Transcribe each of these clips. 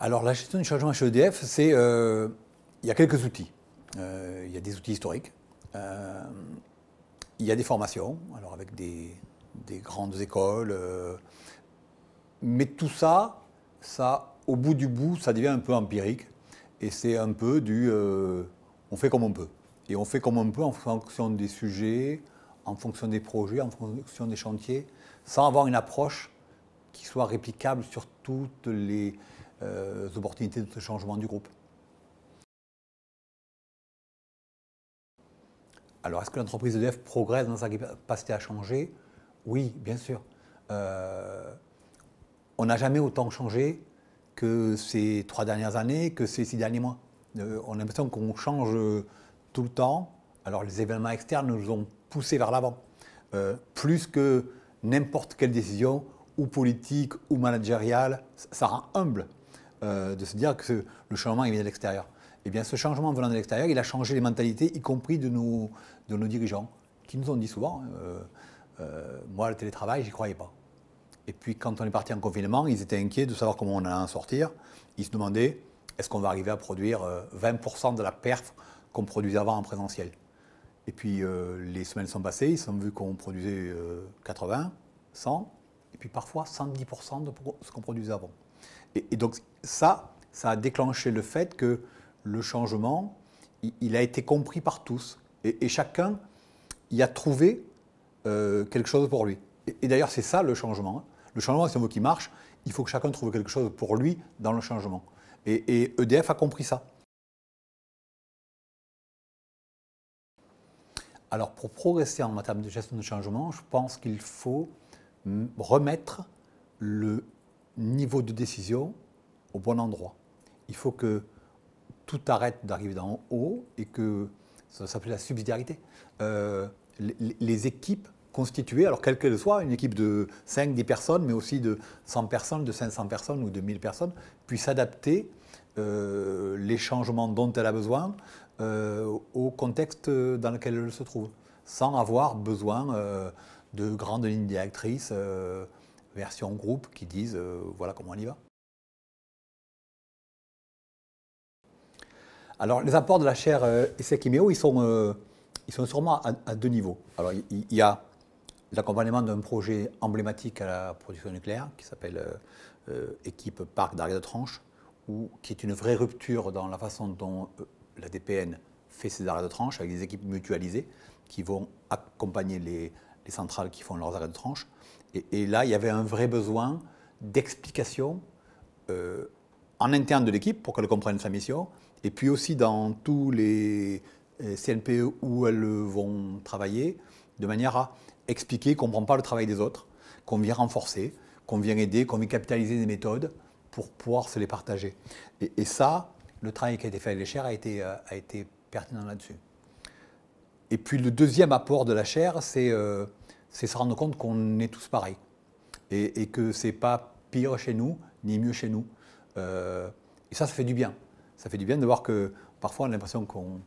Alors la gestion du changement chez EDF, c'est euh, il y a quelques outils. Euh, il y a des outils historiques. Euh, il y a des formations, alors avec des, des grandes écoles. mais tout ça, ça, au bout du bout, ça devient un peu empirique. Et c'est un peu du on fait comme on peut. Et on fait comme on peut en fonction des sujets, en fonction des projets, en fonction des chantiers, sans avoir une approche qui soit réplicable sur toutes les, euh, opportunités de ce changement du groupe. Alors, est-ce que l'entreprise de'f progresse dans sa capacité à changer Oui, bien sûr. Euh, on n'a jamais autant changé que ces trois dernières années, que ces six derniers mois. Euh, on a l'impression qu'on change tout le temps. Alors, les événements externes nous ont poussés vers l'avant, plus que n'importe quelle décision, ou politique, ou managériale. Ça rend humble. Euh, de se dire que le changement il vient de l'extérieur. Eh bien, ce changement venant de l'extérieur, il a changé les mentalités, y compris de nos, dirigeants, qui nous ont dit souvent euh, euh, Moi, le télétravail, j'y croyais pas. Et puis, quand on est parti en confinement, ils étaient inquiets de savoir comment on allait en sortir. Ils se demandaient Est-ce qu'on va arriver à produire 20% de la perf qu'on produisait avant en présentiel Et puis, les semaines sont passées ils ont vu qu'on produisait 80, 100 et puis parfois 110% de ce qu'on produisait avant. Et, donc ça, ça a déclenché le fait que le changement, il, a été compris par tous, et, chacun y a trouvé euh, quelque chose pour lui. Et, et d'ailleurs, c'est ça le changement. Hein. Le changement, c'est un mot qui marche, il faut que chacun trouve quelque chose pour lui dans le changement. et EDF e a compris ça. Alors pour progresser en matière de gestion de changement, je pense qu'il faut remettre le niveau de décision au bon endroit. Il faut que tout arrête d'arriver d'en haut et que ça s'appelle la subsidiarité. Euh, les, équipes constituées, alors quelle qu'elle soit, une équipe de 5, 10 personnes, mais aussi de 100 personnes, de 500 personnes ou de 1000 personnes, puissent adapter euh, les changements dont elle a besoin euh, au contexte dans lequel elle se trouve, sans avoir besoin de grandes lignes directrices, euh, version groupe, qui disent euh, voilà comment on y va. Alors, les apports de la chaire euh, essec ils sont, ils sont sûrement à, deux niveaux. Alors, il, y a l'accompagnement d'un projet emblématique à la production nucléaire, qui s'appelle Équipe Parc d'arrêt de tranche, qui est une vraie rupture dans la façon dont la DPN fait ses arrêts de tranche avec des équipes mutualisées qui vont accompagner les, centrales qui font leurs arrêts de tranche. Et, là, il y avait un vrai besoin d'explication euh, en interne de l'équipe pour qu'elle comprenne sa mission, et puis aussi dans tous les euh, CNPE où elles vont travailler, de manière à expliquer qu'on ne prend pas le travail des autres, qu'on vient renforcer, qu'on vient aider, qu'on vient capitaliser des méthodes pour pouvoir se les partager. Et, ça, le travail qui a été fait à les a été, euh, a été pertinent là-dessus. Et puis le deuxième apport de la chair, euh, c'est se rendre compte qu'on est tous pareils et, et que c'est pas pire chez nous ni mieux chez nous. Euh, et ça, ça fait du bien. Ça fait du bien de voir que parfois on a l'impression qu'on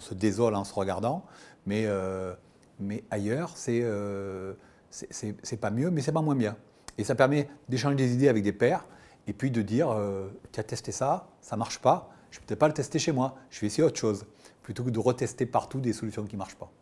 se désole en se regardant, mais, euh, ailleurs, c'est euh, pas mieux, mais c'est pas moins bien. Et ça permet d'échanger des idées avec des pairs et puis de dire tu as testé ça, ça marche pas, je ne vais peut-être pas le tester chez moi, je vais essayer autre chose plutôt que de retester partout des solutions qui ne marchent pas.